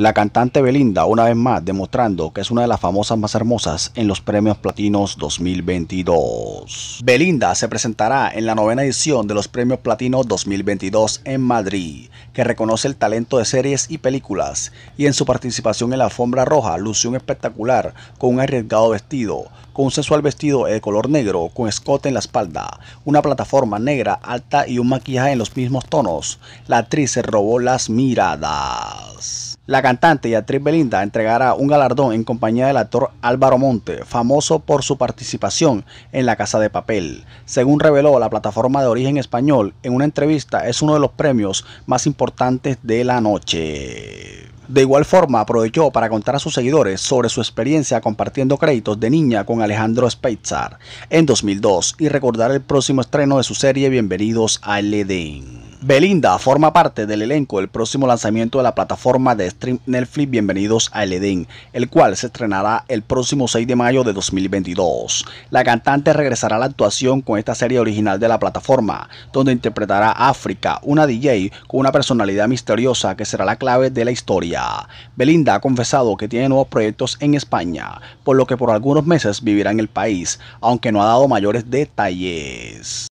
La cantante Belinda, una vez más, demostrando que es una de las famosas más hermosas en los premios Platinos 2022. Belinda se presentará en la novena edición de los premios Platinos 2022 en Madrid, que reconoce el talento de series y películas, y en su participación en la alfombra roja lució un espectacular con un arriesgado vestido, con un sensual vestido de color negro con escote en la espalda, una plataforma negra alta y un maquillaje en los mismos tonos. La actriz se robó las miradas. La cantante y actriz Belinda entregará un galardón en compañía del actor Álvaro Monte, famoso por su participación en La Casa de Papel. Según reveló la plataforma de origen español, en una entrevista es uno de los premios más importantes de la noche. De igual forma, aprovechó para contar a sus seguidores sobre su experiencia compartiendo créditos de niña con Alejandro Speitzar en 2002 y recordar el próximo estreno de su serie Bienvenidos al Edén. Belinda forma parte del elenco del próximo lanzamiento de la plataforma de stream Netflix Bienvenidos a El Edén, el cual se estrenará el próximo 6 de mayo de 2022. La cantante regresará a la actuación con esta serie original de la plataforma, donde interpretará a África, una DJ con una personalidad misteriosa que será la clave de la historia. Belinda ha confesado que tiene nuevos proyectos en España, por lo que por algunos meses vivirá en el país, aunque no ha dado mayores detalles.